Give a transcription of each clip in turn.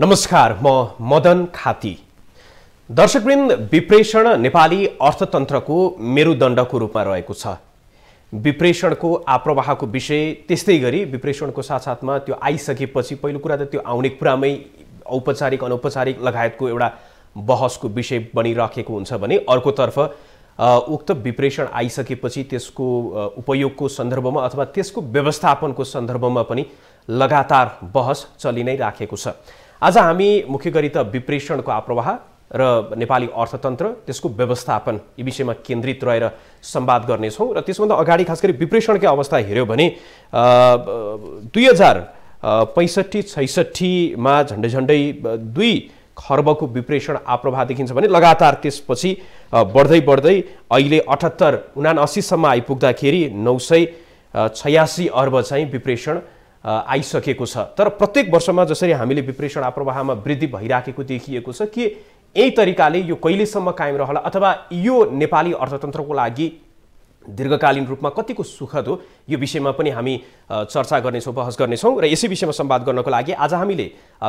नमस्कार म मदन खाती दर्शकवृन्द विप्रेषण नेपाली अर्थतन्त्रको मेरुदण्डको रूपमा रहेको छ विप्रेषणको आप्रवाहको विषय त्यस्तै गरी विप्रेषणको साथसाथमा त्यो आइसकेपछि पहिलो कुरा त त्यो आउने कुरामै औपचारिक अनौपचारिक लगायतको एउटा बहसको विषय बनिराखेको हुन्छ भने अर्कोतर्फ उक्त विप्रेषण आइसकेपछि त्यसको उपयोगको सन्दर्भमा अथवा त्यसको व्यवस्थापनको सन्दर्भमा पनि लगातार बहस चलि नै राखेको छ आज हामी मुख्य गरी त विप्रेषणको आप्रवाह र नेपाली अर्थतन्त्र त्यसको व्यवस्थापन यी विषयमा केन्द्रित रहेर सम्वाद गर्नेछौँ र त्यसभन्दा अगाडि खास गरी विप्रेषणकै अवस्था हेऱ्यो भने दुई हजार पैँसठी छैसठीमा झन्डै झन्डै दुई खर्बको विप्रेषण आप्रभा देखिन्छ भने लगातार त्यसपछि बढ्दै बढ्दै अहिले अठहत्तर उनासीसम्म आइपुग्दाखेरि नौ सय छयासी अर्ब चाहिँ विप्रेषण आइसकेको छ तर प्रत्येक वर्षमा जसरी हामीले विप्रेषण आप्रवाहमा वृद्धि भइराखेको देखिएको छ कि यही तरिकाले यो कहिलेसम्म कायम रहला अथवा यो नेपाली अर्थतन्त्रको लागि दीर्घकालीन रूपमा कतिको सुखद हो यो विषयमा पनि हामी चर्चा गर्नेछौँ बहस गर्नेछौँ र यसै विषयमा सम्वाद गर्नको लागि आज हामीले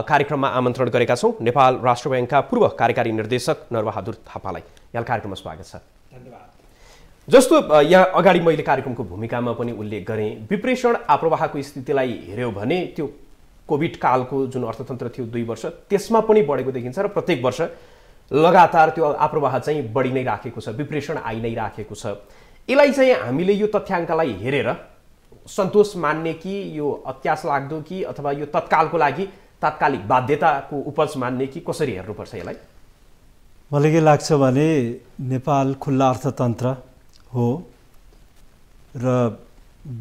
कार्यक्रममा आमन्त्रण गरेका छौँ नेपाल राष्ट्र ब्याङ्कका पूर्व कार्यकारी निर्देशक नरबहादुर थापालाई यहाँ कार्यक्रममा स्वागत छ धन्यवाद जस्तो यहाँ अगाडि मैले कार्यक्रमको भूमिकामा पनि उल्लेख गरेँ विप्रेषण आप्रवाहको स्थितिलाई हेऱ्यो भने त्यो कोभिड कालको जुन अर्थतन्त्र थियो दुई वर्ष त्यसमा पनि बढेको देखिन्छ र प्रत्येक वर्ष लगातार त्यो आप्रवाह चाहिँ बढी नै राखेको छ विप्रेषण आइ नै राखेको छ यसलाई चाहिँ हामीले यो तथ्याङ्कलाई हेरेर सन्तोष मान्ने कि यो अत्यास लाग्दो कि अथवा यो तत्कालको लागि तात्कालिक बाध्यताको उपज मान्ने कि कसरी हेर्नुपर्छ यसलाई मलाई के लाग्छ भने नेपाल खुल्ला अर्थतन्त्र हो र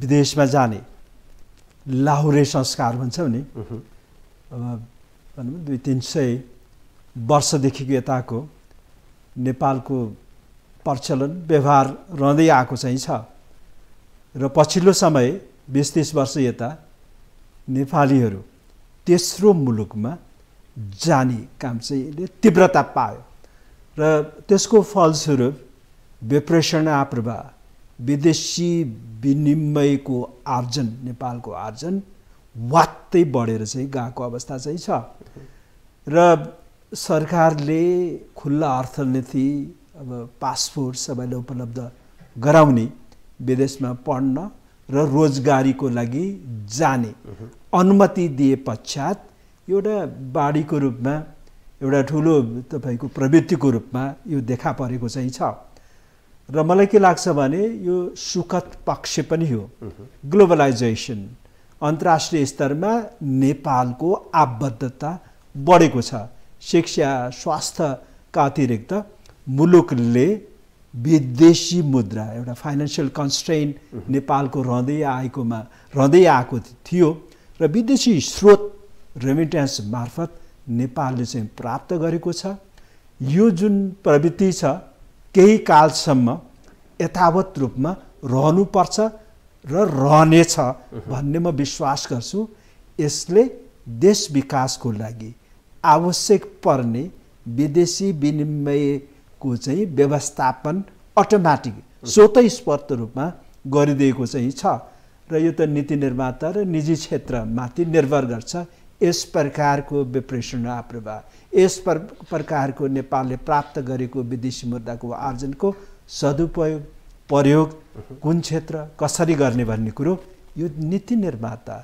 विदेशमा जाने लाहुरे संस्कार भन्छ नि अब भनौँ दुई तिन सय वर्षदेखिको यताको नेपालको प्रचलन व्यवहार रहँदै आएको चाहिँ छ र पछिल्लो समय बिस तिस वर्ष यता नेपालीहरू तेस्रो मुलुकमा जाने काम चाहिँ तीव्रता पायो र त्यसको फलस्वरूप विप्रेषणाप्रभा विदेशी विनिमयको आर्जन नेपालको आर्जन वात्तै बढेर चाहिँ गएको अवस्था चाहिँ छ र सरकारले खुल्ला अर्थनीति अब पासपोर्ट सबैलाई उपलब्ध गराउने विदेशमा पढ्न र रोजगारीको लागि जाने अनुमति दिए पश्चात एउटा बाढीको रूपमा एउटा ठुलो तपाईँको प्रवृत्तिको रूपमा यो देखा परेको चाहिँ छ र मलाई के लाग्छ भने यो सुखद पक्ष पनि हो ग्लोबलाइजेसन अन्तर्राष्ट्रिय स्तरमा नेपालको आबद्धता बढेको छ शिक्षा स्वास्थ्यका अतिरिक्त मुलुकले विदेशी मुद्रा एउटा फाइनेन्सियल कन्स्ट्रेन नेपालको रहँदै आएकोमा रहँदै आएको थियो र विदेशी स्रोत रेमिट्यान्स मार्फत नेपालले चाहिँ प्राप्त गरेको छ यो जुन प्रवृत्ति छ केही कालसम्म यथावत रूपमा रहनुपर्छ र रहनेछ भन्ने म विश्वास गर्छु यसले देश विकासको लागि आवश्यक पर्ने विदेशी विनिमयको चाहिँ व्यवस्थापन अटोमेटिक स्वतस्फूर्त रूपमा गरिदिएको चाहिँ छ र यो त नीति निर्माता र निजी क्षेत्रमाथि निर्भर गर्छ यस प्रकारको विप्रेषण आप्रवाह यस पर प्रकारको नेपालले प्राप्त गरेको विदेशी मुद्दाको आर्जनको सदुपयोग प्रयोग कुन क्षेत्र कसरी गर्ने भन्ने कुरो यो नीति निर्माता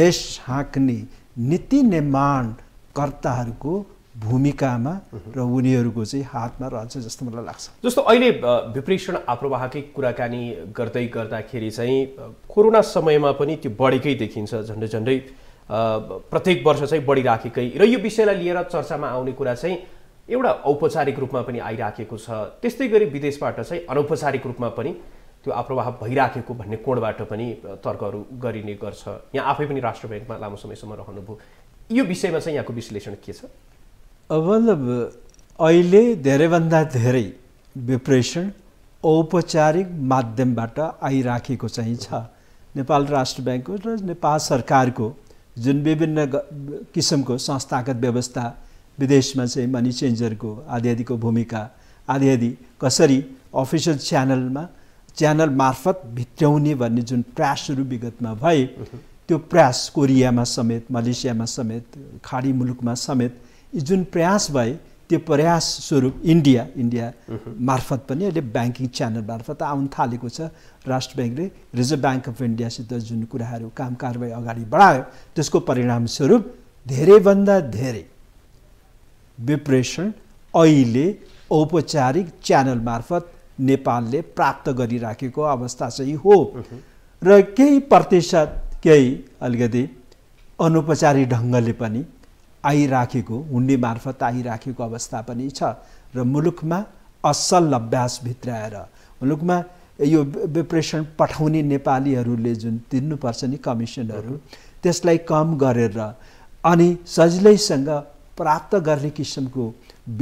देश हाँक्ने नीति निर्माणकर्ताहरूको भूमिकामा र उनीहरूको चाहिँ हातमा रहन्छ जस्तो मलाई लाग्छ जस्तो अहिले विप्रेषण आप्रवाहकै कुराकानी गर्दै गर्दाखेरि चाहिँ कोरोना समयमा पनि त्यो बढेकै देखिन्छ झन्डै झन्डै प्रत्येक वर्ष चाहिँ बढिराखेकै र यो विषयलाई लिएर चर्चामा आउने कुरा चाहिँ एउटा औपचारिक रूपमा पनि आइराखेको छ त्यस्तै गरी विदेशबाट चाहिँ अनौपचारिक रूपमा पनि त्यो आप्रवाह भइराखेको भन्ने कोणबाट पनि तर्कहरू गरिने गर्छ यहाँ आफै पनि राष्ट्र ब्याङ्कमा लामो समयसम्म रहनुभयो यो विषयमा चाहिँ यहाँको विश्लेषण के छ मतलब अहिले धेरैभन्दा धेरै विप्रेषण औपचारिक माध्यमबाट आइराखेको चाहिँ छ नेपाल राष्ट्र ब्याङ्कको र नेपाल सरकारको जुन विभिन्न किसिमको संस्थागत व्यवस्था विदेशमा चाहिँ मनी चेन्जरको आदि आदिको भूमिका आदि आदि कसरी अफिसियल च्यानलमा च्यानल मार्फत भित्राउने भन्ने जुन प्रयासहरू विगतमा भए त्यो प्रयास कोरियामा समेत मलेसियामा समेत खाडी मुलुकमा समेत यी जुन प्रयास भए त्यो प्रयास स्वरूप इन्डिया इन्डिया मार्फत पनि अहिले ब्याङ्किङ च्यानल मार्फत आउन थालेको छ राष्ट्र ब्याङ्कले रिजर्भ ब्याङ्क अफ इन्डियासित जुन कुराहरू काम कारवाही अगाडि बढायो त्यसको परिणामस्वरूप धेरैभन्दा धेरै विप्रेषण अहिले औपचारिक च्यानल मार्फत नेपालले प्राप्त गरिराखेको अवस्था चाहिँ हो र केही प्रतिशत केही अलिकति अनौपचारिक ढङ्गले पनि आइराखेको हुने मार्फत आइराखेको अवस्था पनि छ र मुलुकमा असल अभ्यास भित्राएर मुलुकमा यो विप्रेषण पठाउने नेपालीहरूले जुन तिर्नुपर्छ नि कमिसनहरू त्यसलाई कम गरेर अनि सजिलैसँग प्राप्त गर्ने किसिमको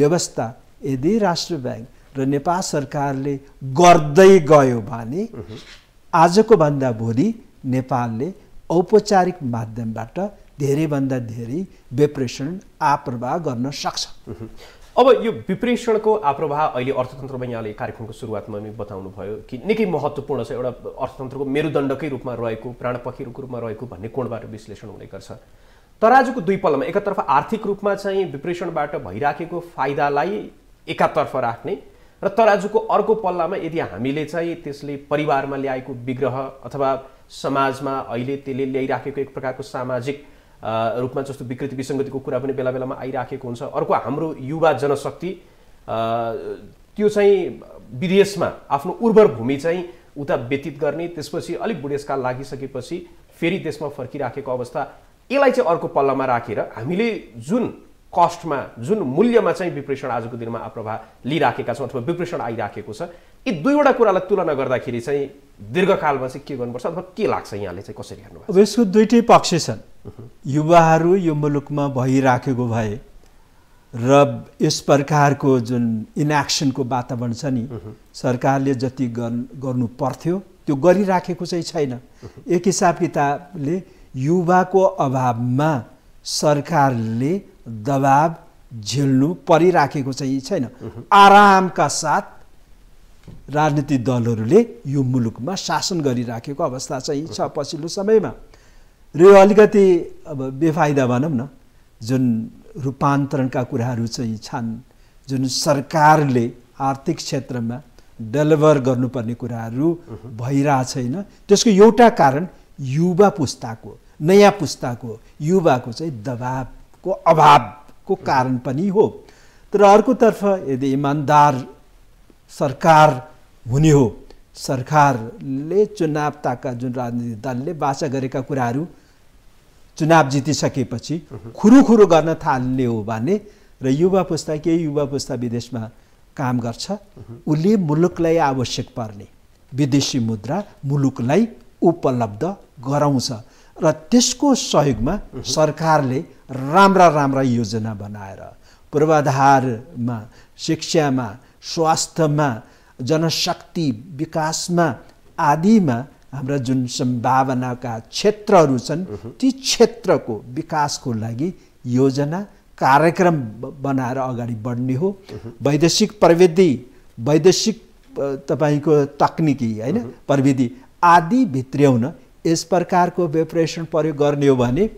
व्यवस्था यदि राष्ट्र ब्याङ्क र नेपाल सरकारले गर्दै गयो भने आजको भन्दा भोलि नेपालले औपचारिक माध्यमबाट धेरैभन्दा धेरै विप्रेषण आप्रवाह गर्न सक्छ अब यो विप्रेषणको आप्रवाह अहिले अर्थतन्त्रमा यहाँले कार्यक्रमको सुरुवातमा नै भयो कि निकै महत्त्वपूर्ण छ एउटा अर्थतन्त्रको मेरुदण्डकै रूपमा रहेको प्राणपक्षीको रूपमा रहेको भन्ने कोणबाट विश्लेषण हुने गर्छ तर आजको दुई पल्लामा एकातर्फ आर्थिक रूपमा चाहिँ विप्रेषणबाट भइराखेको फाइदालाई एकातर्फ राख्ने र तराजुको अर्को पल्लामा यदि हामीले चाहिँ त्यसले परिवारमा ल्याएको विग्रह अथवा समाजमा अहिले त्यसले ल्याइराखेको एक प्रकारको सामाजिक रूपमा जस्तो विकृति विसङ्गतिको कुरा पनि बेला बेलामा आइराखेको हुन्छ अर्को हाम्रो युवा जनशक्ति त्यो चाहिँ विदेशमा आफ्नो उर्वर भूमि चाहिँ उता व्यतीत गर्ने त्यसपछि अलिक बुढेसकाल लागिसकेपछि फेरि देशमा फर्किराखेको अवस्था यसलाई चाहिँ अर्को पल्लामा राखेर हामीले जुन कस्टमा जुन मूल्यमा चाहिँ विप्रेषण आजको दिनमा आप्रभाव लिइराखेका छौँ अथवा विप्रेषण आइराखेको छ यी दुईवटा कुरालाई तुलना गर्दाखेरि चाहिँ दीर्घकालमा चाहिँ के गर्नुपर्छ अथवा के लाग्छ यहाँले चाहिँ कसरी हेर्नुभयो अब यसको दुइटै पक्ष छन् युवाहरू यो मुलुकमा भइराखेको भए र यस प्रकारको जुन इनएक्सनको वातावरण छ नि सरकारले जति गर्नु पर्थ्यो त्यो गरिराखेको चाहिँ छैन एक हिसाब किताबले युवाको अभावमा सरकारले दबाब झेल्नु परिराखेको चाहिँ छैन आरामका साथ राजनीतिक दलहरूले यो मुलुकमा शासन गरिराखेको अवस्था चाहिँ छ पछिल्लो समयमा र यो अलिकति अब बेफाइदा भनौँ न जुन रूपान्तरणका कुराहरू चाहिँ छन् जुन सरकारले आर्थिक क्षेत्रमा डेलिभर गर्नुपर्ने कुराहरू भइरहेको छैन त्यसको एउटा कारण युवा पुस्ताको नयाँ पुस्ताको युवाको चाहिँ दबावको अभावको कारण पनि हो तर अर्कोतर्फ यदि इमान्दार सरकार हुने हो सरकारले चुनाव ताका जुन राजनीतिक दलले बाचा गरेका कुराहरू चुनाव जितिसकेपछि खुरुखुरु गर्न थाल्ने हो भने र युवा पुस्ता केही युवा पुस्ता विदेशमा काम गर्छ उसले मुलुकलाई आवश्यक पर्ने विदेशी मुद्रा मुलुकलाई उपलब्ध गराउँछ र त्यसको सहयोगमा सरकारले राम्रा राम्रा योजना बनाएर पूर्वाधारमा शिक्षामा स्वास्थ्यमा जनशक्ति विकासमा आदिमा हाम्रा जुन सम्भावनाका क्षेत्रहरू छन् ती क्षेत्रको विकासको लागि योजना कार्यक्रम बनाएर अगाडि बढ्ने हो वैदेशिक प्रविधि वैदेशिक तपाईँको तक्निकी होइन प्रविधि आदि भित्र्याउन यस प्रकारको वेपरेसन प्रयोग गर्ने हो भने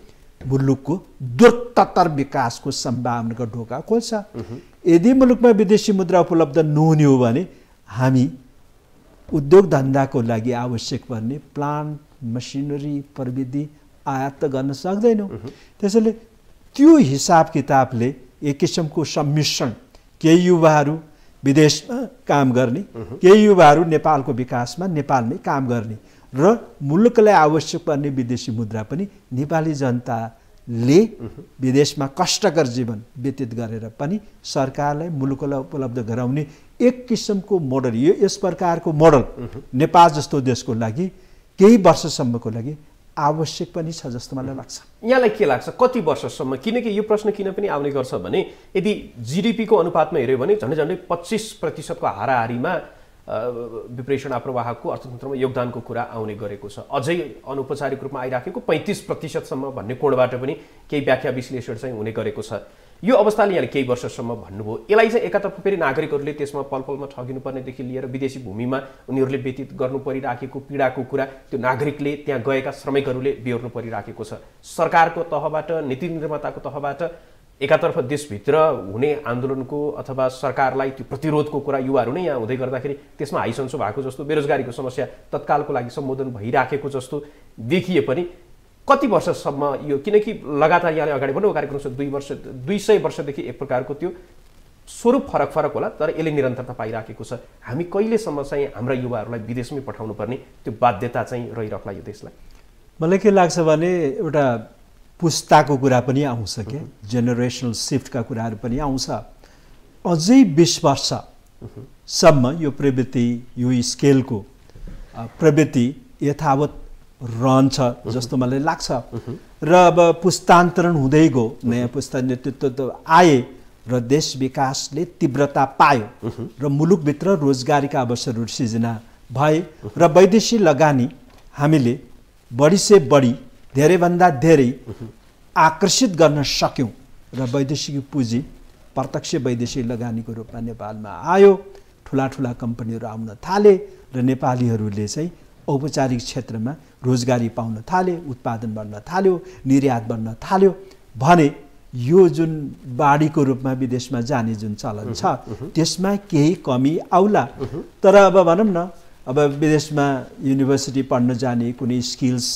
मुलुकको द्रुततर विकासको सम्भावनाको ढोका खोल्छ यदि मुलुकमा विदेशी मुद्रा उपलब्ध नहुने हो भने हामी उद्योग धन्दाको लागि आवश्यक पर्ने प्लान्ट मसिनरी प्रविधि आयात त गर्न सक्दैनौँ त्यसैले त्यो हिसाब किताबले एक किसिमको सम्मिश्रण केही युवाहरू विदेशमा काम गर्ने केही युवाहरू नेपालको विकासमा नेपालमै काम गर्ने र मुलुकलाई आवश्यक पर्ने विदेशी मुद्रा पनि नेपाली जनता ले विदेशमा कष्टकर जीवन व्यतीत गरेर पनि सरकारलाई मुलुकलाई उपलब्ध गराउने एक किसिमको मोडल यो यस प्रकारको मोडल नेपाल जस्तो देशको लागि केही वर्षसम्मको लागि आवश्यक पनि छ जस्तो मलाई लाग्छ यहाँलाई के लाग्छ कति वर्षसम्म किनकि यो प्रश्न किन पनि आउने गर्छ भने यदि जिडिपीको अनुपातमा हेऱ्यो भने झन्डै झन्डै पच्चिस प्रतिशतको हाराहारीमा विप्रेषण प्रवाहको अर्थतन्त्रमा योगदानको कुरा आउने गरेको छ अझै अनौपचारिक रूपमा आइराखेको पैँतिस प्रतिशतसम्म भन्ने कोणबाट पनि केही व्याख्या विश्लेषण चाहिँ हुने गरेको छ यो अवस्थाले यहाँले केही वर्षसम्म भन्नुभयो यसलाई चाहिँ एकातर्फ फेरि नागरिकहरूले त्यसमा पल पलमा ठगिनुपर्नेदेखि लिएर विदेशी भूमिमा उनीहरूले व्यतीत गर्नु परिराखेको पीडाको कुरा त्यो नागरिकले त्यहाँ गएका श्रमिकहरूले बेहोर्नु परिराखेको छ सरकारको तहबाट नीति निर्माताको तहबाट एकातर्फ देशभित्र हुने आन्दोलनको अथवा सरकारलाई त्यो प्रतिरोधको कुरा युवाहरू नै यहाँ हुँदै गर्दाखेरि त्यसमा हाइसन्सो भएको जस्तो बेरोजगारीको समस्या तत्कालको लागि सम्बोधन भइराखेको जस्तो देखिए पनि कति वर्षसम्म यो किनकि लगातार यहाँले अगाडि बढ्नु कार्यक्रम छ दुई वर्ष दुई सय वर्षदेखि एक प्रकारको त्यो स्वरूप फरक फरक होला तर यसले निरन्तरता पाइराखेको छ हामी कहिलेसम्म चाहिँ हाम्रा युवाहरूलाई विदेशमै पठाउनु पर्ने त्यो बाध्यता चाहिँ रहिरहला यो देशलाई मलाई के लाग्छ भने एउटा पुस्ताको कुरा पनि आउँछ क्या जेनेरेसनल सिफ्टका कुराहरू पनि आउँछ अझै बिस वर्षसम्म यो प्रवृत्ति यो स्केलको प्रवृत्ति यथावत रहन्छ जस्तो मलाई लाग्छ र अब पुस्तान्तरण हुँदै गयो नयाँ पुस्ता नेतृत्व त आए र देश विकासले तीव्रता पायो र मुलुकभित्र रोजगारीका अवसरहरू सिर्जना भए र वैदेशी लगानी हामीले बढी से बढी धेरैभन्दा धेरै आकर्षित गर्न सक्यौँ र वैदेशिक पुँजी प्रत्यक्ष वैदेशिक लगानीको रूपमा नेपालमा आयो ठुला ठुला कम्पनीहरू आउन थाले र नेपालीहरूले चाहिँ औपचारिक क्षेत्रमा रोजगारी पाउन थाले उत्पादन बढ्न थाल्यो निर्यात बढ्न थाल्यो भने यो जुन बाढीको रूपमा विदेशमा जाने जुन चलन छ त्यसमा केही कमी आउला तर अब भनौँ न अब विदेशमा युनिभर्सिटी पढ्न जाने कुनै स्किल्स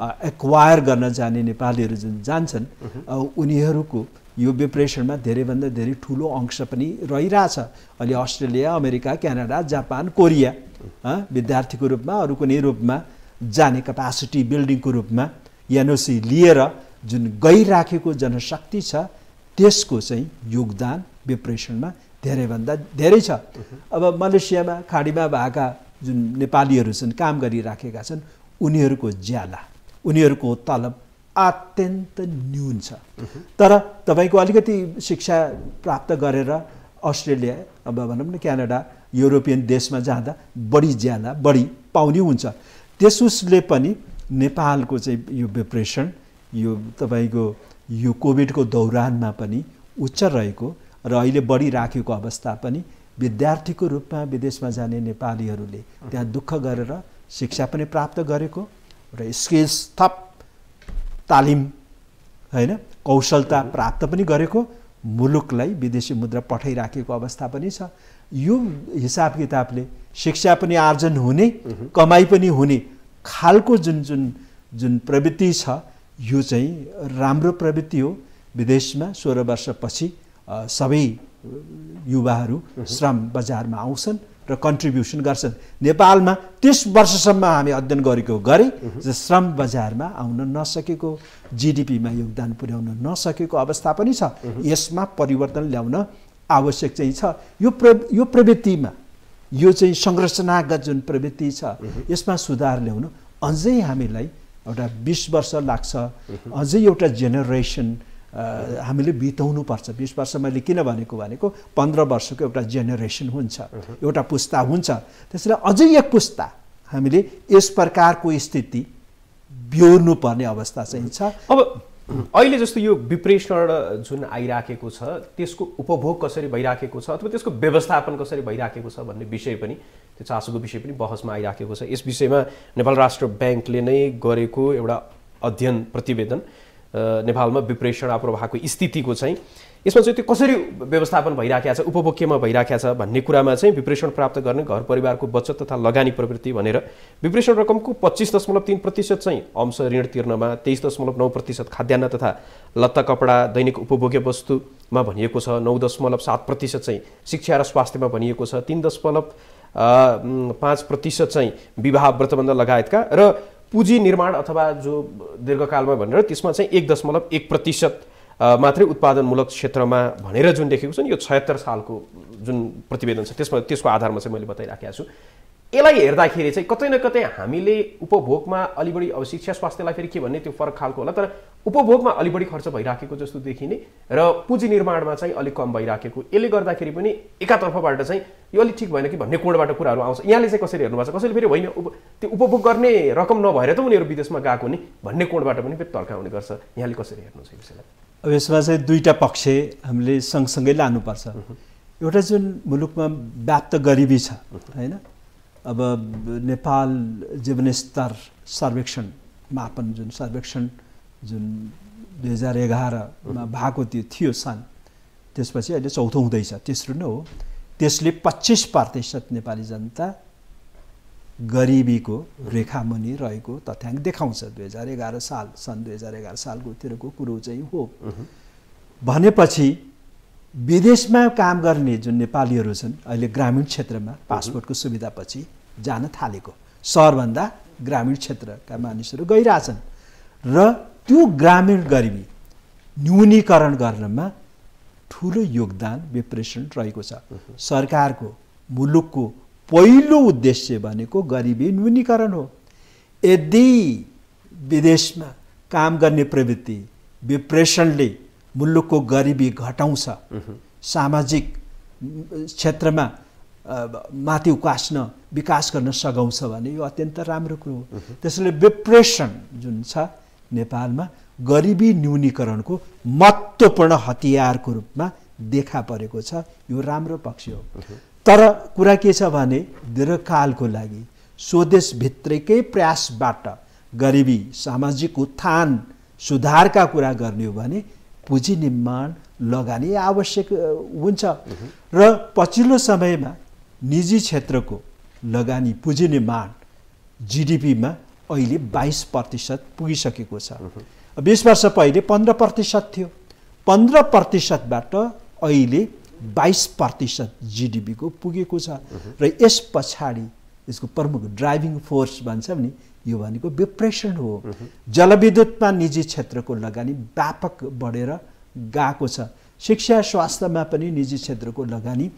एक्वायर गर्न जाने नेपालीहरू जुन जान्छन् उनीहरूको यो विपरेसनमा धेरैभन्दा धेरै ठुलो अंश पनि रहिरहेछ अहिले Australia America Canada Japan Korea विद्यार्थीको रूपमा अरू कुनै रूपमा जाने क्यापासिटी बिल्डिङको रूपमा एनओसी लिएर जुन गइराखेको जनशक्ति छ त्यसको चाहिँ योगदान विपरेसनमा धेरैभन्दा धेरै छ अब मलेसियामा खाडीमा भएका जुन नेपालीहरू छन् काम गरिराखेका छन् उनीहरूको ज्याला उनीहरूको तलब अत्यन्त न्यून छ तर तपाईँको अलिकति शिक्षा प्राप्त गरेर अस्ट्रेलिया अब भनौँ न क्यानाडा युरोपियन देशमा जाँदा बढी ज्याला बढी पाउने हुन्छ त्यस उसले पनि नेपालको चाहिँ यो डिप्रेसन यो तपाईँको यो कोभिडको दौरानमा पनि उच्च रहेको र अहिले बढिराखेको अवस्था पनि विद्यार्थीको रूपमा विदेशमा जाने नेपालीहरूले त्यहाँ दुःख गरेर शिक्षा पनि प्राप्त गरेको एउटा स्किल्स थप तालिम होइन कौशलता प्राप्त पनि गरेको मुलुकलाई विदेशी मुद्रा पठाइराखेको अवस्था पनि छ यो हिसाब किताबले शिक्षा पनि आर्जन हुने कमाइ पनि हुने खालको जुन जुन जुन प्रवृत्ति छ यो चाहिँ राम्रो प्रवृत्ति हो विदेशमा सोह्र वर्षपछि सबै युवाहरू श्रम बजारमा आउँछन् र कन्ट्रिब्युसन गर्छन् नेपालमा तिस वर्षसम्म हामी अध्ययन गरेको गरे श्रम बजारमा आउन नसकेको जिडिपीमा योगदान पुर्याउन नसकेको अवस्था पनि छ यसमा परिवर्तन ल्याउन आवश्यक चाहिँ छ यो प्र यो प्रवृत्तिमा यो चाहिँ संरचनागत जुन प्रवृत्ति छ यसमा सुधार ल्याउन अझै हामीलाई एउटा बिस वर्ष लाग्छ अझै एउटा जेनेरेसन हामीले बिताउनुपर्छ बिस वर्ष मैले किन भनेको भनेको पन्ध्र वर्षको एउटा जेनेरेसन हुन्छ एउटा पुस्ता हुन्छ त्यसैले अझै एक पुस्ता हामीले यस प्रकारको स्थिति बिहोर्नुपर्ने अवस्था चाहिँ छ अब अहिले जस्तो यो विप्रेषण जुन आइराखेको छ त्यसको उपभोग कसरी भइराखेको छ अथवा त्यसको व्यवस्थापन कसरी भइराखेको छ भन्ने विषय पनि त्यो चासोको विषय पनि बहसमा आइराखेको छ यस विषयमा नेपाल राष्ट्र ब्याङ्कले नै गरेको एउटा अध्ययन प्रतिवेदन नेपालमा विप्रेषण भएको स्थितिको चाहिँ यसमा चाहिँ त्यो कसरी व्यवस्थापन भइरहेको छ उपभोग्यमा भइराखेको छ भन्ने कुरामा चाहिँ विप्रेषण प्राप्त गर्ने घर परिवारको बचत तथा लगानी प्रवृत्ति भनेर विप्रेषण रकमको पच्चिस दशमलव तिन प्रतिशत चाहिँ अंश ऋण तिर्नमा तेइस दशमलव नौ प्रतिशत खाद्यान्न तथा लत्ता कपडा दैनिक उपभोग्य वस्तुमा भनिएको छ नौ दशमलव सात प्रतिशत चाहिँ शिक्षा र स्वास्थ्यमा भनिएको छ तिन दशमलव पाँच प्रतिशत चाहिँ विवाह व्रतबन्ध लगायतका र पुँजी निर्माण अथवा जो दीर्घकालमा भनेर त्यसमा चाहिँ एक दशमलव एक प्रतिशत मात्रै उत्पादनमूलक क्षेत्रमा भनेर जुन देखेको छ नि यो छयत्तर सालको जुन प्रतिवेदन छ त्यसमा त्यसको आधारमा चाहिँ मैले बताइराखेको छु यसलाई हेर्दाखेरि चाहिँ कतै न कतै हामीले उपभोगमा अलि बढी अब शिक्षा स्वास्थ्यलाई फेरि के भन्ने त्यो फरक खालको होला तर उपभोगमा अलि बढी खर्च भइराखेको जस्तो देखिने र पुँजी निर्माणमा चाहिँ अलिक कम भइराखेको यसले गर्दाखेरि पनि एकातर्फबाट चाहिँ यो अलिक ठिक भएन कि भन्ने कोणबाट कुराहरू आउँछ यहाँले चाहिँ कसरी हेर्नुभएको छ कसैले फेरि होइन उप त्यो उपभोग गर्ने रकम नभएर त उनीहरू विदेशमा गएको नि भन्ने कोणबाट पनि फेरि तर्क आउने गर्छ यहाँले कसरी हेर्नुहोस् यो विषयलाई अब यसमा चाहिँ दुईवटा पक्ष हामीले सँगसँगै लानुपर्छ एउटा जुन मुलुकमा व्याप्त गरिबी छ होइन अब नेपाल जीवनस्तर सर्वेक्षण मापन जुन सर्वेक्षण जुन दुई हजार एघारमा भएको त्यो थियो सन् त्यसपछि अहिले चौथो हुँदैछ तेस्रो नै हो त्यसले पच्चिस प्रतिशत नेपाली जनता गरिबीको रेखा मुनि रहेको तथ्याङ्क देखाउँछ दुई हजार एघार साल सन् दुई हजार एघार सालकोतिरको कुरो चाहिँ हो भनेपछि विदेशमा काम गर्ने जुन नेपालीहरू छन् अहिले ग्रामीण क्षेत्रमा पासपोर्टको सुविधापछि जान थालेको सहरभन्दा ग्रामीण क्षेत्रका मानिसहरू गइरहेछन् र त्यो ग्रामीण गरिबी न्यूनीकरण गर्नमा ठुलो योगदान विप्रेषण रहेको छ सरकारको मुलुकको पहिलो उद्देश्य भनेको गरिबी न्यूनीकरण हो यदि विदेशमा काम गर्ने प्रवृत्ति विप्रेषणले मुलुकको गरिबी घटाउँछ सामाजिक क्षेत्रमा माथि उकास्न विकास गर्न सघाउँछ भने यो अत्यन्त राम्रो कुरो हो त्यसैले डिप्रेसन जुन छ नेपालमा गरिबी न्यूनीकरणको महत्त्वपूर्ण हतियारको रूपमा देखा परेको छ यो राम्रो पक्ष हो तर कुरा के छ भने दीर्घकालको लागि स्वदेशभित्रकै प्रयासबाट गरिबी सामाजिक उत्थान सुधारका कुरा गर्ने हो भने पुँजी निर्माण लगानी आवश्यक हुन्छ र पछिल्लो समयमा निजी क्षेत्रको लगानी पुँजी निर्माण जिडिपीमा अहिले बाइस प्रतिशत पुगिसकेको छ बिस वर्ष पहिले पन्ध्र प्रतिशत थियो पन्ध्र प्रतिशतबाट अहिले बाइस प्रतिशत जिडिपीको पुगेको छ र यस पछाडि यसको प्रमुख ड्राइभिङ फोर्स भन्छ भने यो भनेको विप्रेषण हो जलविद्युतमा निजी क्षेत्रको लगानी व्यापक बढेर गएको छ शिक्षा स्वास्थ्यमा पनि निजी क्षेत्रको लगानी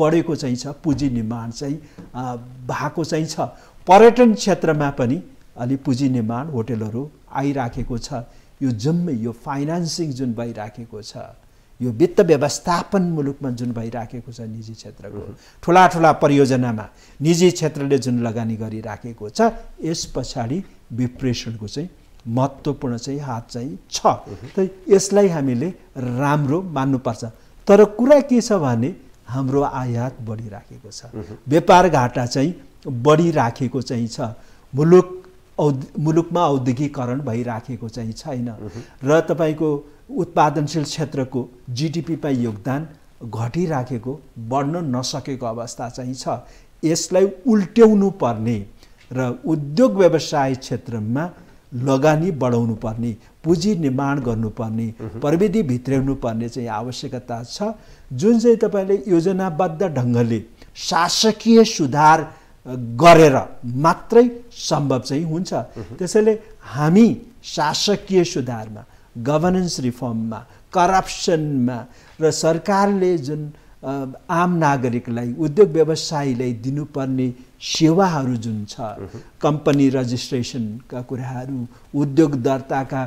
बढेको चाहिँ छ पुँजी निर्माण चाहिँ भएको चाहिँ छ पर्यटन क्षेत्रमा पनि अलि पुँजी निर्माण होटेलहरू आइराखेको छ यो जम्मै यो फाइनेन्सिङ जुन भइराखेको छ यो वित्त व्यवस्थापन मुलुकमा जुन भइराखेको छ निजी क्षेत्रको ठुला ठुला परियोजनामा निजी क्षेत्रले जुन लगानी गरिराखेको छ यस पछाडि विप्रेषणको चाहिँ महत्त्वपूर्ण चाहिँ हात चाहिँ छ त यसलाई हामीले राम्रो मान्नुपर्छ तर कुरा के छ भने हाम्रो आयात बढिराखेको छ व्यापार घाटा चाहिँ बढिराखेको चाहिँ छ मुलुक औ मुलुकमा औद्योगिकरण भइराखेको चाहिँ छैन र तपाईँको उत्पादनशील क्षेत्रको जिडिपीमा योगदान घटिराखेको बढ्न नसकेको अवस्था चाहिँ छ यसलाई उल्ट्याउनु पर्ने र उद्योग व्यवसाय क्षेत्रमा लगानी बढाउनु पर्ने पुँजी निर्माण गर्नुपर्ने प्रविधि भित्र्याउनु पर्ने चाहिँ आवश्यकता छ जुन चाहिँ तपाईँले योजनाबद्ध ढङ्गले शासकीय सुधार गरेर मात्रै सम्भव चाहिँ हुन्छ त्यसैले हामी शासकीय सुधारमा गभर्नेन्स रिफर्ममा करप्सनमा र सरकारले जुन आम नागरिकलाई उद्योग व्यवसायीलाई दिनुपर्ने सेवाहरू जुन छ कम्पनी रजिस्ट्रेसनका कुराहरू उद्योग दर्ताका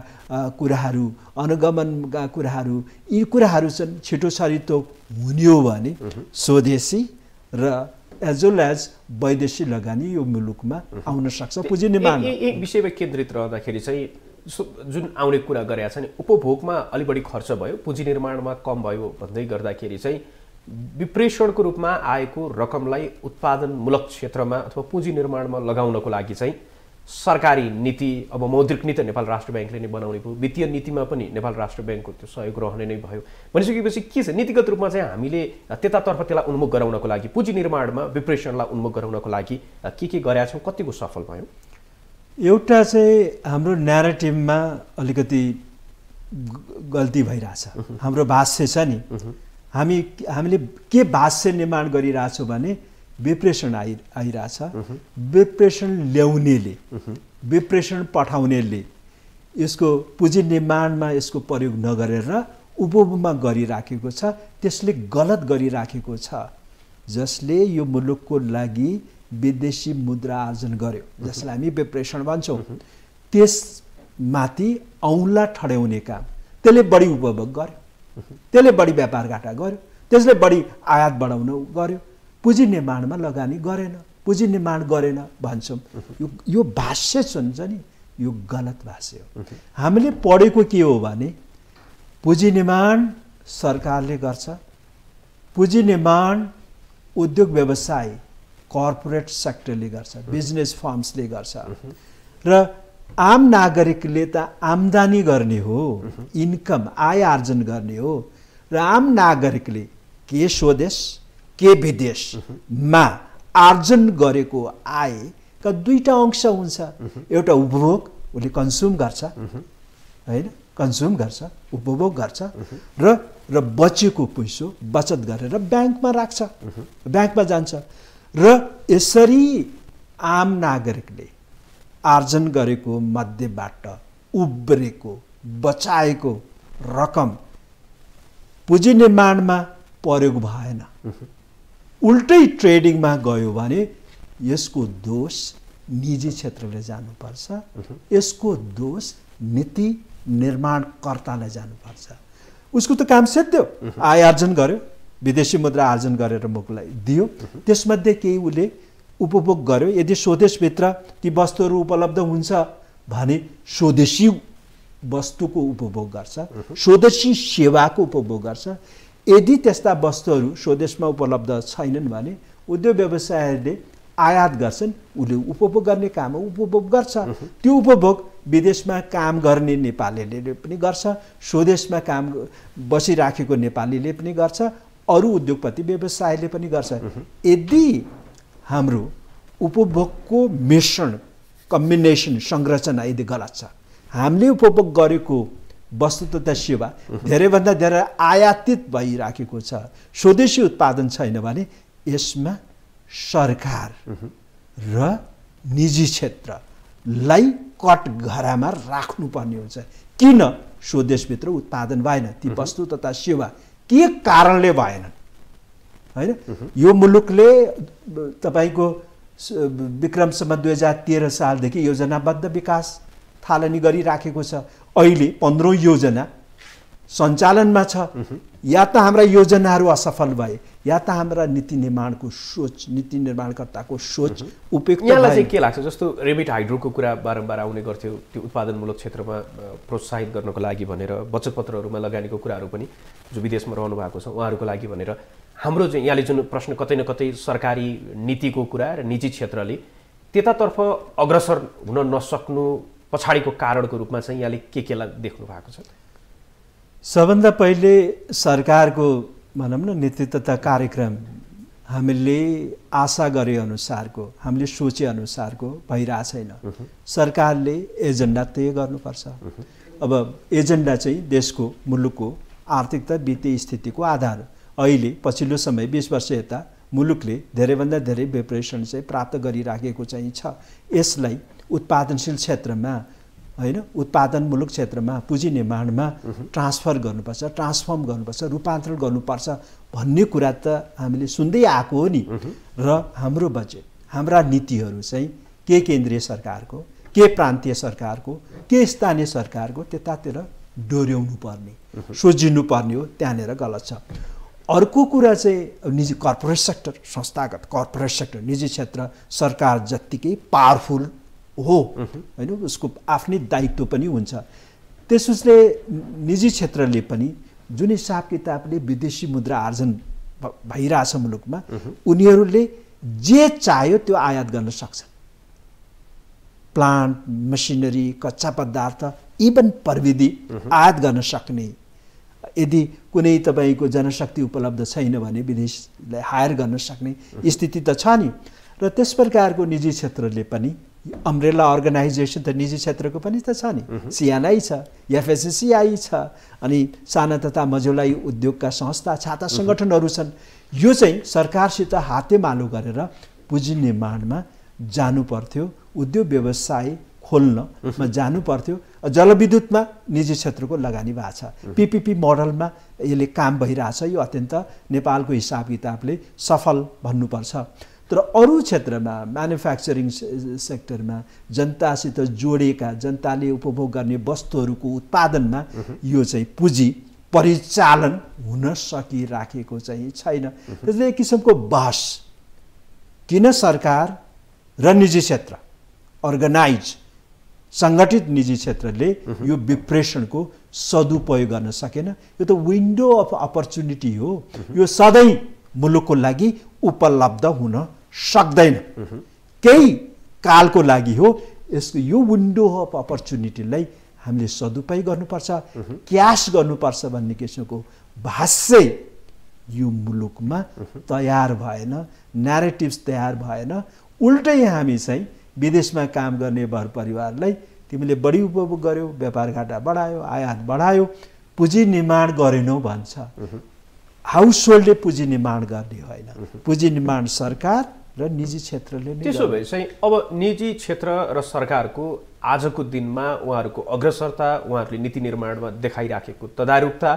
कुराहरू अनुगमनका कुराहरू यी कुराहरू छन् छिटो छरितो हुने हो भने स्वदेशी र एज वेल एज वैदेशी लगानी यो मुलुकमा आउन सक्छ पुँजी निर्माण विषयमा केन्द्रित रहँदाखेरि चाहिँ जुन आउने कुरा गरेका छन् उपभोगमा अलि बढी खर्च भयो पुँजी निर्माणमा कम भयो भन्दै गर्दाखेरि चाहिँ विप्रेषणको रूपमा आएको रकमलाई उत्पादनमूलक क्षेत्रमा अथवा पुँजी निर्माणमा लगाउनको लागि चाहिँ सरकारी नीति अब मौद्रिक नीति नेपाल राष्ट्र ब्याङ्कले नै बनाउने भयो वित्तीय नीतिमा पनि नेपाल राष्ट्र ब्याङ्कको त्यो सहयोग रहने नै भयो भनिसकेपछि के छ नीतिगत रूपमा चाहिँ हामीले त्यतातर्फ त्यसलाई उन्मुख गराउनको लागि पुँजी निर्माणमा विप्रेषणलाई उन्मुख गराउनको लागि के के गरेका छौँ कतिको सफल भयौँ एउटा चाहिँ हाम्रो न्यारेटिभमा अलिकति गल्ती भइरहेछ हाम्रो भाष्य छ नि हामी हामीले के भाष्य निर्माण गरिरहेछौँ भने विप्रेषण आइ आइरहेछ विप्रेषण ल्याउनेले विप्रेषण पठाउनेले यसको पुँजी निर्माणमा यसको प्रयोग नगरेर उपभोगमा गरिराखेको छ त्यसले गलत गरिराखेको छ जसले यो मुलुकको लागि विदेशी मुद्रा आर्जन गर्यो जसलाई हामी विप्रेषण भन्छौँ त्यसमाथि औँला ठड्याउने काम त्यसले बढी उपभोग गर्यो त्यसले बढी व्यापार घाटा गर्यो त्यसले बढी आयात बढाउन गर्यो पुँजी निर्माणमा लगानी गरेन पुँजी निर्माण गरेन भन्छौँ यो यो भाष्य हुन्छ नि यो गलत भाष्य हो हामीले पढेको के हो भने पुँजी निर्माण सरकारले गर्छ पुँजी निर्माण उद्योग व्यवसाय कर्पोरेट सेक्टरले गर्छ बिजनेस mm-hmm. फर्म्सले गर्छ mm-hmm. र आम नागरिकले त आम्दानी गर्ने हो इन्कम mm-hmm. आय आर्जन गर्ने हो र आम नागरिकले के स्वदेश के विदेशमा आर्जन गरेको आयका दुईवटा अंश हुन्छ एउटा उपभोग उसले कन्ज्युम गर्छ होइन कन्ज्युम गर्छ उपभोग गर्छ र र बचेको पैसो बचत गरेर ब्याङ्कमा राख्छ ब्याङ्कमा जान्छ र यसरी आम नागरिकले आर्जन गरेको मध्येबाट उब्रेको बचाएको रकम पुँजी निर्माणमा प्रयोग भएन उल्टै ट्रेडिङमा गयो भने यसको दोष निजी क्षेत्रले जानुपर्छ यसको दोष नीति निर्माणकर्तालाई जानुपर्छ उसको त काम सिद्धो आय आर्जन गर्यो विदेशी मुद्रा आर्जन गरेर मुखलाई दियो त्यसमध्ये केही उसले उपभोग गर्यो यदि स्वदेशभित्र ती वस्तुहरू उपलब्ध हुन्छ भने स्वदेशी वस्तुको उपभोग गर्छ स्वदेशी सेवाको उपभोग गर्छ यदि त्यस्ता वस्तुहरू स्वदेशमा उपलब्ध छैनन् भने उद्योग व्यवसायहरूले आयात गर्छन् उसले उपभोग गर्ने काम उपभोग गर्छ त्यो उपभोग विदेशमा काम गर्ने नेपालीले पनि गर्छ स्वदेशमा काम बसिराखेको नेपालीले पनि गर्छ अरू उद्योगपति व्यवसायले पनि गर्छ यदि हाम्रो उपभोगको मिश्रण कम्बिनेसन संरचना यदि गलत छ हामीले उपभोग गरेको वस्तु तथा सेवा धेरैभन्दा धेरै आयातित भइराखेको छ स्वदेशी उत्पादन छैन भने यसमा सरकार र निजी क्षेत्रलाई कटघरामा राख्नुपर्ने हुन्छ किन स्वदेशभित्र उत्पादन भएन ती वस्तु तथा सेवा के कारणले भएनन् होइन यो मुलुकले तपाईँको विक्रमसम्म दुई हजार तेह्र सालदेखि योजनाबद्ध विकास थालनी गरिराखेको छ अहिले पन्ध्रौँ योजना सञ्चालनमा छ या त हाम्रा योजनाहरू असफल भए या त हाम्रा नीति निर्माणको सोच नीति निर्माणकर्ताको सोच उपयुक्त यहाँलाई चाहिँ के लाग्छ जस्तो रेमिट हाइड्रोको कुरा बारम्बार आउने गर्थ्यो त्यो उत्पादनमूलक क्षेत्रमा प्रोत्साहित गर्नको लागि भनेर बचत पत्रहरूमा लगानीको कुराहरू पनि जो विदेशमा रहनु भएको छ उहाँहरूको लागि भनेर हाम्रो चाहिँ यहाँले जुन प्रश्न कतै न कतै सरकारी नीतिको कुरा र निजी क्षेत्रले त्यतातर्फ अग्रसर हुन नसक्नु पछाडिको कारणको रूपमा चाहिँ यहाँले के के देख्नु भएको छ सबभन्दा पहिले सरकारको भनौँ न नेतृत्वता कार्यक्रम हामीले आशा गरे अनुसारको हामीले सोचेअनुसारको भइरहेको छैन सरकारले एजेन्डा तय गर्नुपर्छ अब एजेन्डा चाहिँ देशको मुलुकको आर्थिक त वित्तीय स्थितिको आधार अहिले पछिल्लो समय बिस वर्ष यता मुलुकले धेरैभन्दा धेरै विप्रेषण चाहिँ प्राप्त गरिराखेको चाहिँ छ यसलाई उत्पादनशील क्षेत्रमा होइन उत्पादनमूलक क्षेत्रमा पुँजी निर्माणमा ट्रान्सफर गर्नुपर्छ ट्रान्सफर्म गर्नुपर्छ रूपान्तरण गर्नुपर्छ भन्ने कुरा त हामीले सुन्दै आएको हो नि र हाम्रो बजेट हाम्रा नीतिहरू चाहिँ के केन्द्रीय सरकारको के प्रान्तीय सरकारको के स्थानीय सरकारको त्यतातिर डोर्याउनु पर्ने सोझिनु पर्ने हो त्यहाँनिर गलत छ अर्को कुरा चाहिँ निजी कर्पोरेट सेक्टर संस्थागत कर्पोरेट सेक्टर निजी क्षेत्र सरकार जत्तिकै पावरफुल हो होइन उसको आफ्नै दायित्व पनि हुन्छ उसले निजी क्षेत्रले पनि जुन हिसाब किताबले विदेशी मुद्रा आर्जन भइरहेछ मुलुकमा उनीहरूले जे चाह्यो त्यो आयात गर्न सक्छन् प्लान्ट मसिनरी कच्चा पदार्थ इभन प्रविधि आयात गर्न सक्ने यदि कुनै तपाईँको जनशक्ति उपलब्ध छैन भने विदेशलाई हायर गर्न सक्ने स्थिति त छ नि र त्यस प्रकारको निजी क्षेत्रले पनि अम्ब्रेला अर्गनाइजेसन त निजी क्षेत्रको पनि त छ नि सिएनआई छ एफएसएसिआई छ अनि साना तथा मझौला उद्योगका संस्था छाता सङ्गठनहरू छन् यो चाहिँ सरकारसित हातेमालो गरेर पुँजी निर्माणमा जानु पर्थ्यो उद्योग व्यवसाय खोल्नमा जानु पर्थ्यो जलविद्युतमा निजी क्षेत्रको लगानी भएको छ पिपिपी मोडलमा यसले काम भइरहेछ यो अत्यन्त नेपालको हिसाब किताबले सफल भन्नुपर्छ तर अरू क्षेत्रमा म्यानुफ्याक्चरिङ सेक्टरमा जनतासित जोडिएका जनताले उपभोग गर्ने वस्तुहरूको उत्पादनमा यो चाहिँ पुँजी परिचालन हुन सकिराखेको चाहिँ छैन त्यसले एक किसिमको बहस किन सरकार र निजी क्षेत्र अर्गनाइज सङ्गठित निजी क्षेत्रले यो विप्रेषणको सदुपयोग गर्न सकेन यो त विन्डो अफ अपर्च्युनिटी हो यो सधैँ मुलुकको लागि उपलब्ध हुन सक्दैन केही कालको लागि हो यसको यो विन्डो अफ अपर्च्युनिटीलाई हामीले सदुपयोग गर्नुपर्छ क्यास गर्नुपर्छ भन्ने किसिमको भाष्य यो मुलुकमा तयार भएन न्यारेटिभ्स तयार भएन उल्टै हामी चाहिँ विदेशमा काम गर्ने भर परिवारलाई तिमीले बढी उपभोग गर्यो व्यापार घाटा बढायो आयात बढायो पुँजी निर्माण गरेनौ भन्छ हाउस होल्डले पुँजी निर्माण गर्ने होइन पुँजी निर्माण सरकार र निजी क्षेत्रले त्यसो भए चाहिँ अब निजी क्षेत्र र सरकारको आजको दिनमा उहाँहरूको अग्रसरता उहाँहरूले नीति निर्माणमा देखाइराखेको तदारुकता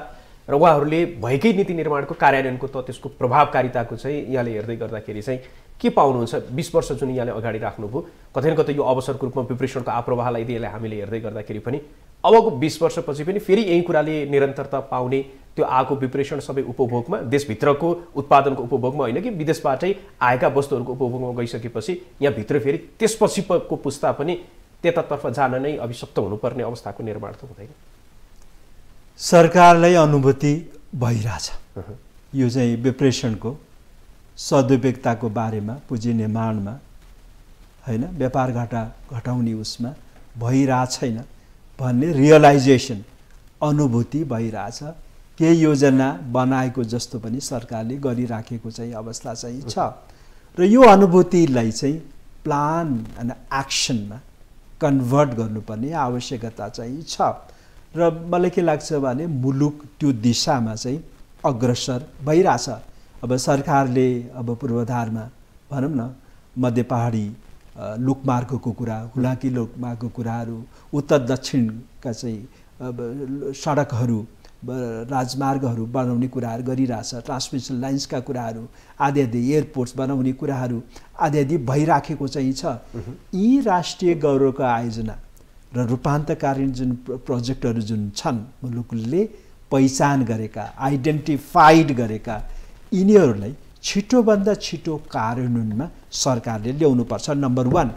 र उहाँहरूले भएकै नीति निर्माणको कार्यान्वयनको त त्यसको प्रभावकारिताको चाहिँ यहाँले हेर्दै गर्दाखेरि चाहिँ के पाउनुहुन्छ बिस वर्ष जुन यहाँले अगाडि राख्नुभयो कतै न कतै यो अवसरको रूपमा विपरीषणको आप्रवाहलाई यसलाई हामीले हेर्दै गर्दाखेरि पनि अबको बिस वर्षपछि पनि फेरि यही कुराले निरन्तरता पाउने त्यो आगो विपरेषण सबै उपभोगमा देशभित्रको उत्पादनको उपभोगमा होइन कि विदेशबाटै आएका वस्तुहरूको उपभोगमा गइसकेपछि यहाँभित्र फेरि त्यसपछिको पुस्ता पनि त्यतातर्फ जान नै अभिशप्त हुनुपर्ने अवस्थाको निर्माण त हुँदैन सरकारलाई अनुभूति भइरहेछ यो चाहिँ विप्रेषणको सदुपयोगताको बारेमा पुँजी निर्माणमा होइन व्यापार घाटा घटाउने उसमा भइरहेछैन भन्ने रियलाइजेसन अनुभूति भइरहेछ केही योजना बनाएको जस्तो पनि सरकारले गरिराखेको चाहिँ अवस्था चाहिँ छ र यो अनुभूतिलाई चाहिँ प्लान अनि एक्सनमा कन्भर्ट गर्नुपर्ने आवश्यकता चाहिँ छ र मलाई के लाग्छ भने मुलुक त्यो दिशामा चाहिँ अग्रसर भइरहेछ अब सरकारले अब पूर्वाधारमा भनौँ न मध्य पहाडी लुकमार्गको कुरा हुलाकी लोकमार्गको कुराहरू उत्तर दक्षिणका चाहिँ अब सडकहरू राजमार्गहरू बनाउने कुराहरू गरिरहेछ ट्रान्समिसन लाइन्सका कुराहरू आदि आदि एयरपोर्ट्स बनाउने कुराहरू आदि आदि भइराखेको चाहिँ छ यी राष्ट्रिय गौरवको आयोजना र रूपान्तकालीन जुन प्रोजेक्टहरू जुन छन् मुलुकले पहिचान गरेका आइडेन्टिफाइड गरेका यिनीहरूलाई छिटोभन्दा छिटो कार्यान्वयनमा सरकारले ल्याउनुपर्छ नम्बर वान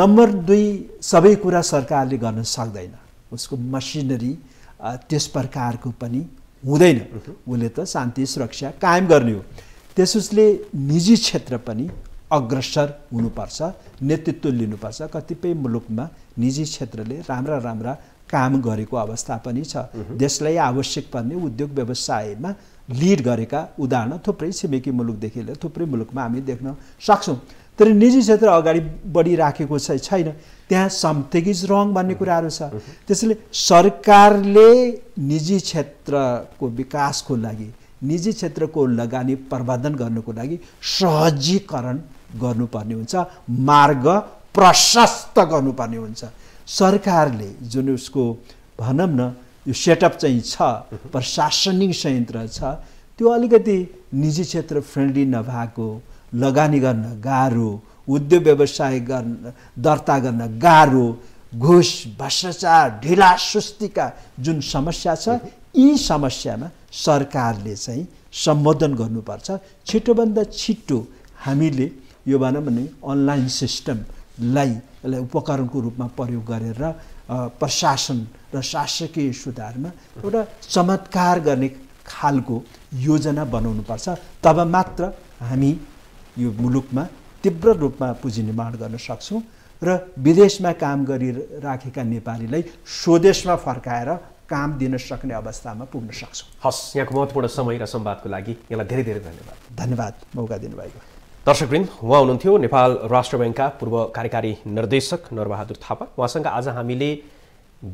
नम्बर दुई सबै कुरा सरकारले गर्न सक्दैन उसको मसिनरी त्यस प्रकारको पनि हुँदैन उसले त शान्ति सुरक्षा कायम गर्ने हो त्यसोसले निजी क्षेत्र पनि अग्रसर हुनुपर्छ नेतृत्व लिनुपर्छ कतिपय मुलुकमा निजी क्षेत्रले राम्रा राम्रा काम गरेको अवस्था पनि छ देशलाई आवश्यक पर्ने उद्योग व्यवसायमा लिड गरेका उदाहरण थुप्रै छिमेकी मुलुकदेखि लिएर थुप्रै मुलुकमा हामी देख्न सक्छौँ तर निजी क्षेत्र अगाडि बढिराखेको छैन त्यहाँ समथिङ इज रङ भन्ने कुराहरू छ त्यसैले सरकारले निजी क्षेत्रको विकासको लागि निजी क्षेत्रको लगानी प्रबन्धन गर्नुको लागि सहजीकरण गर्नुपर्ने हुन्छ मार्ग प्रशस्त गर्नुपर्ने हुन्छ सरकारले जुन उसको भनौँ न यो सेटअप चाहिँ छ प्रशासनिक संयन्त्र छ त्यो अलिकति निजी क्षेत्र फ्रेन्डली नभएको लगानी गर्न गाह्रो उद्योग व्यवसाय गर्न दर्ता गर्न गाह्रो घुस भ्रष्टाचार ढिला सुस्तीका जुन समस्या छ यी समस्यामा सरकारले चाहिँ सम्बोधन गर्नुपर्छ छिटोभन्दा छिटो हामीले यो भनौँ भने अनलाइन सिस्टमलाई यसलाई उपकरणको रूपमा प्रयोग गरेर प्रशासन र शासकीय सुधारमा एउटा चमत्कार गर्ने खालको योजना बनाउनुपर्छ तब मात्र हामी यो मुलुकमा तीव्र रूपमा पुँजी निर्माण गर्न सक्छौँ र विदेशमा काम गरिराखेका नेपालीलाई स्वदेशमा फर्काएर काम दिन सक्ने अवस्थामा पुग्न सक्छौँ हस् यहाँको महत्त्वपूर्ण समय र संवादको लागि यहाँलाई धेरै धेरै धन्यवाद धन्यवाद मौका दिनुभएको दर्शकवृन्द उहाँ हुनुहुन्थ्यो नेपाल राष्ट्र ब्याङ्कका पूर्व कार्यकारी निर्देशक नरबहादुर थापा उहाँसँग आज हामीले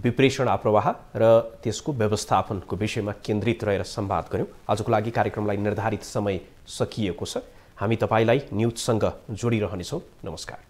विप्रेषण आप्रवाह र त्यसको व्यवस्थापनको विषयमा केन्द्रित रहेर संवाद गऱ्यौँ आजको लागि कार्यक्रमलाई निर्धारित समय सकिएको छ हामी तपाईँलाई न्युजसँग जोडिरहनेछौँ नमस्कार